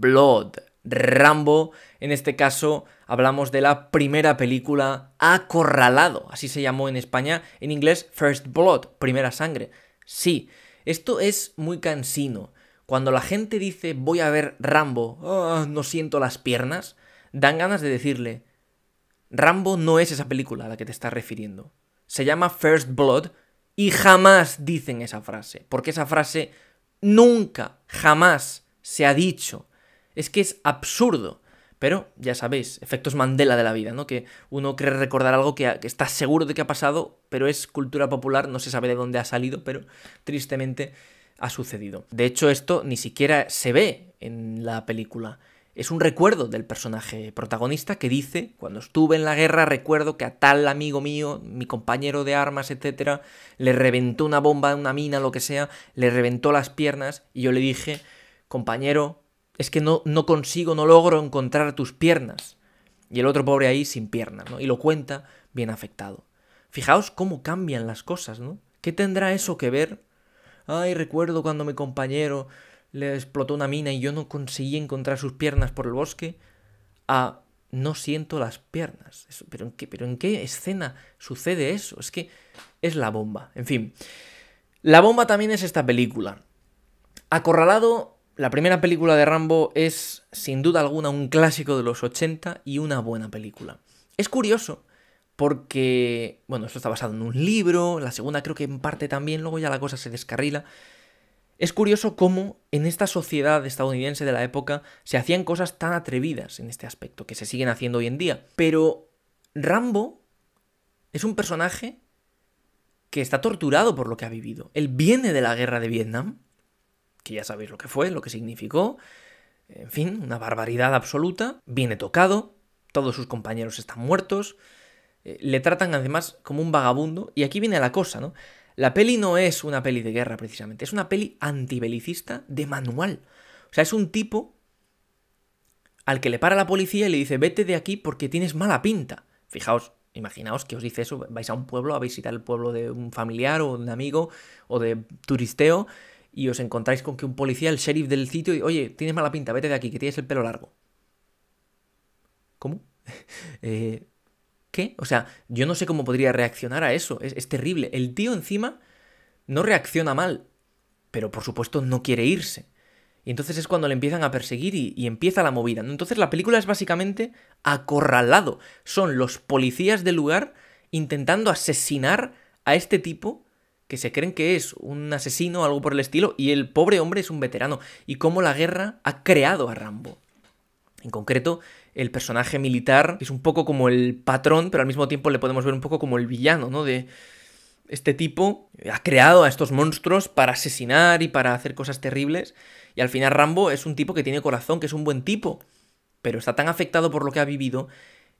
Blood, Rambo. En este caso hablamos de la primera película Acorralado, así se llamó en España, en inglés First Blood, Primera Sangre. Sí, esto es muy cansino. Cuando la gente dice voy a ver Rambo, ah, no siento las piernas, dan ganas de decirle, Rambo no es esa película a la que te estás refiriendo. Se llama First Blood y jamás dicen esa frase, porque esa frase nunca, jamás se ha dicho es que es absurdo. Pero ya sabéis, efectos Mandela de la vida, ¿no? Que uno cree recordar algo que, está seguro de que ha pasado, pero es cultura popular, no se sabe de dónde ha salido, pero tristemente ha sucedido. De hecho, esto ni siquiera se ve en la película. Es un recuerdo del personaje protagonista que dice, cuando estuve en la guerra recuerdo que a tal amigo mío, mi compañero de armas, etcétera, le reventó una bomba, una mina, lo que sea, le reventó las piernas y yo le dije, compañero, es que no, no consigo, no logro encontrar tus piernas. Y el otro pobre ahí sin piernas, ¿no? Y lo cuenta bien afectado. Fijaos cómo cambian las cosas, ¿no? ¿Qué tendrá eso que ver? Ay, recuerdo cuando mi compañero le explotó una mina y yo no conseguí encontrar sus piernas por el bosque. A ah, no siento las piernas. ¿pero, en qué, ¿Pero en qué escena sucede eso? Es que es la bomba. En fin. La bomba también es esta película. Acorralado la primera película de Rambo es, sin duda alguna, un clásico de los 80 y una buena película. Es curioso porque, bueno, esto está basado en un libro, la segunda creo que en parte también, luego ya la cosa se descarrila. Es curioso cómo en esta sociedad estadounidense de la época se hacían cosas tan atrevidas en este aspecto, que se siguen haciendo hoy en día. Pero Rambo es un personaje que está torturado por lo que ha vivido. Él viene de la guerra de Vietnam, ya sabéis lo que fue, lo que significó, en fin, una barbaridad absoluta, viene tocado, todos sus compañeros están muertos, eh, le tratan además como un vagabundo, y aquí viene la cosa, ¿no? La peli no es una peli de guerra precisamente, es una peli antibelicista de manual. O sea, es un tipo al que le para la policía y le dice, vete de aquí porque tienes mala pinta. Fijaos, imaginaos que os dice eso, vais a un pueblo a visitar el pueblo de un familiar o de un amigo o de turisteo y os encontráis con que un policía, el sheriff del sitio, y oye, tienes mala pinta, vete de aquí, que tienes el pelo largo. ¿Cómo? eh, ¿Qué? O sea, yo no sé cómo podría reaccionar a eso. Es, terrible. El tío encima no reacciona mal, pero por supuesto no quiere irse. Y entonces es cuando le empiezan a perseguir y, empieza la movida. Entonces la película es básicamente acorralado. Son los policías del lugar intentando asesinar a este tipo que se creen que es un asesino o algo por el estilo, y el pobre hombre es un veterano, y cómo la guerra ha creado a Rambo. En concreto, el personaje militar es un poco como el patrón, pero al mismo tiempo le podemos ver un poco como el villano, ¿no? De este tipo ha creado a estos monstruos para asesinar y para hacer cosas terribles, y al final Rambo es un tipo que tiene corazón, que es un buen tipo, pero está tan afectado por lo que ha vivido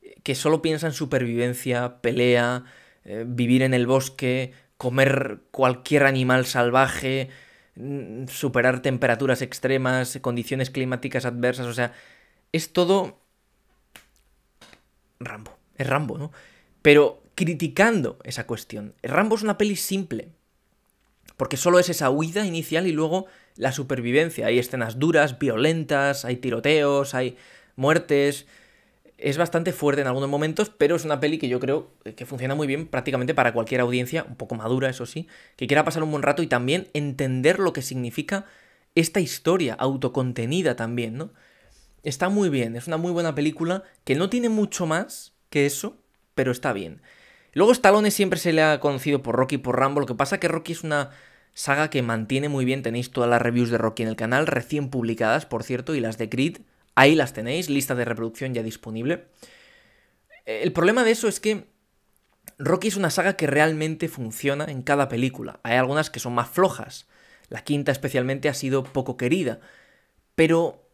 eh, que solo piensa en supervivencia, pelea, eh, vivir en el bosque, comer cualquier animal salvaje, mm, superar temperaturas extremas, condiciones climáticas adversas, o sea, es todo Rambo, es Rambo, ¿no? Pero criticando esa cuestión. Rambo es una peli simple, porque solo es esa huida inicial y luego la supervivencia. Hay escenas duras, violentas, hay tiroteos, hay muertes, es bastante fuerte en algunos momentos, pero es una peli que yo creo eh, que funciona muy bien prácticamente para cualquier audiencia, un poco madura, eso sí, que quiera pasar un buen rato y también entender lo que significa esta historia autocontenida también, ¿no? Está muy bien, es una muy buena película que no tiene mucho más que eso, pero está bien. Luego Stallone siempre se le ha conocido por Rocky por Rambo, lo que pasa que Rocky es una saga que mantiene muy bien, tenéis todas las reviews de Rocky en el canal, recién publicadas, por cierto, y las de Creed, Ahí las tenéis, lista de reproducción ya disponible. Eh, el problema de eso es que Rocky es una saga que realmente funciona en cada película. Hay algunas que son más flojas. La quinta especialmente ha sido poco querida. Pero...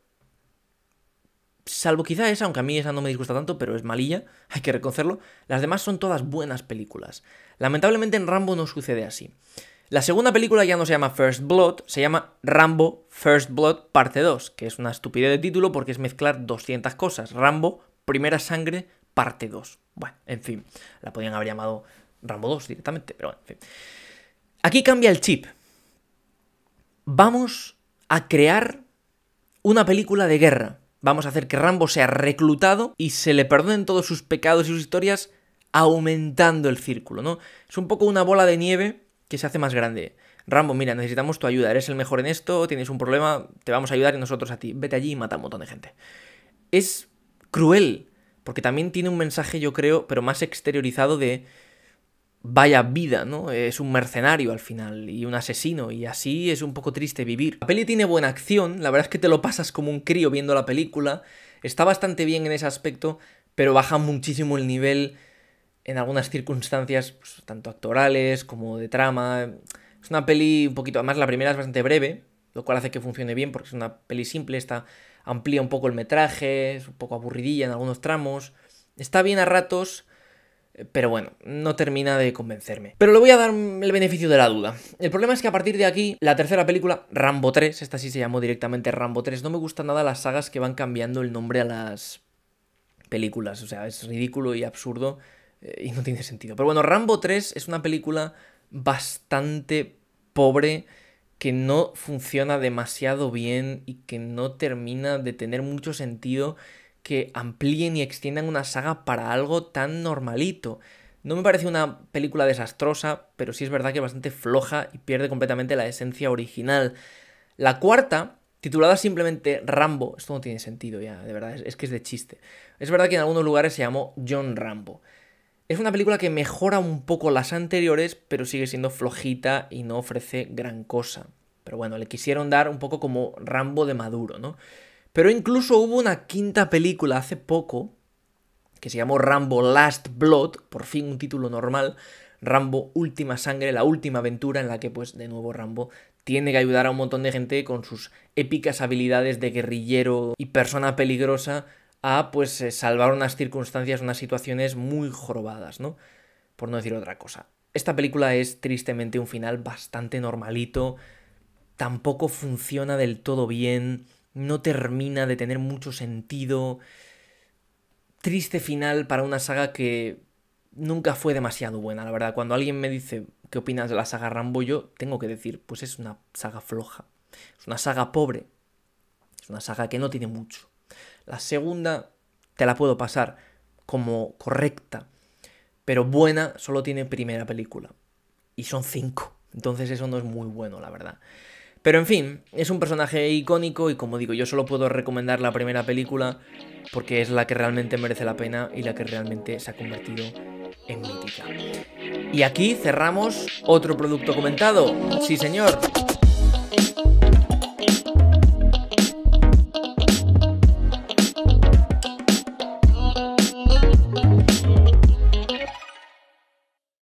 Salvo quizá esa, aunque a mí esa no me disgusta tanto, pero es malilla, hay que reconocerlo. Las demás son todas buenas películas. Lamentablemente en Rambo no sucede así. La segunda película ya no se llama First Blood, se llama Rambo First Blood Parte 2, que es una estupidez de título porque es mezclar 200 cosas. Rambo Primera Sangre Parte 2. Bueno, en fin, la podían haber llamado Rambo 2 directamente, pero bueno, en fin. Aquí cambia el chip. Vamos a crear una película de guerra. Vamos a hacer que Rambo sea reclutado y se le perdonen todos sus pecados y sus historias aumentando el círculo, ¿no? Es un poco una bola de nieve que se hace más grande. Rambo, mira, necesitamos tu ayuda, eres el mejor en esto, tienes un problema, te vamos a ayudar y nosotros a ti. Vete allí y mata a un montón de gente. Es cruel, porque también tiene un mensaje, yo creo, pero más exteriorizado de vaya vida, ¿no? Es un mercenario al final y un asesino y así es un poco triste vivir. La peli tiene buena acción, la verdad es que te lo pasas como un crío viendo la película, está bastante bien en ese aspecto, pero baja muchísimo el nivel en algunas circunstancias, pues, tanto actorales como de trama. Es una peli un poquito, además la primera es bastante breve, lo cual hace que funcione bien porque es una peli simple, Está amplía un poco el metraje, es un poco aburridilla en algunos tramos. Está bien a ratos, eh, pero bueno, no termina de convencerme. Pero le voy a dar el beneficio de la duda. El problema es que a partir de aquí, la tercera película, Rambo 3, esta sí se llamó directamente Rambo 3, no me gustan nada las sagas que van cambiando el nombre a las películas, o sea, es ridículo y absurdo eh, y no tiene sentido. Pero bueno, Rambo 3 es una película bastante pobre que no funciona demasiado bien y que no termina de tener mucho sentido que amplíen y extiendan una saga para algo tan normalito. No me parece una película desastrosa, pero sí es verdad que es bastante floja y pierde completamente la esencia original. La cuarta, titulada simplemente Rambo, esto no tiene sentido ya, de verdad, es, que es de chiste. Es verdad que en algunos lugares se llamó John Rambo. Es una película que mejora un poco las anteriores, pero sigue siendo flojita y no ofrece gran cosa. Pero bueno, le quisieron dar un poco como Rambo de Maduro, ¿no? Pero incluso hubo una quinta película hace poco, que se llamó Rambo Last Blood, por fin un título normal, Rambo Última Sangre, la última aventura en la que pues de nuevo Rambo tiene que ayudar a un montón de gente con sus épicas habilidades de guerrillero y persona peligrosa a pues eh, salvar unas circunstancias, unas situaciones muy jorobadas, ¿no? Por no decir otra cosa. Esta película es tristemente un final bastante normalito, tampoco funciona del todo bien, no termina de tener mucho sentido. Triste final para una saga que nunca fue demasiado buena, la verdad. Cuando alguien me dice qué opinas de la saga Rambo, yo tengo que decir, pues es una saga floja, es una saga pobre, es una saga que no tiene mucho. La segunda te la puedo pasar como correcta, pero buena solo tiene primera película. Y son cinco. Entonces eso no es muy bueno, la verdad. Pero en fin, es un personaje icónico y como digo, yo solo puedo recomendar la primera película porque es la que realmente merece la pena y la que realmente se ha convertido en mítica. Y aquí cerramos otro producto comentado. Sí, señor.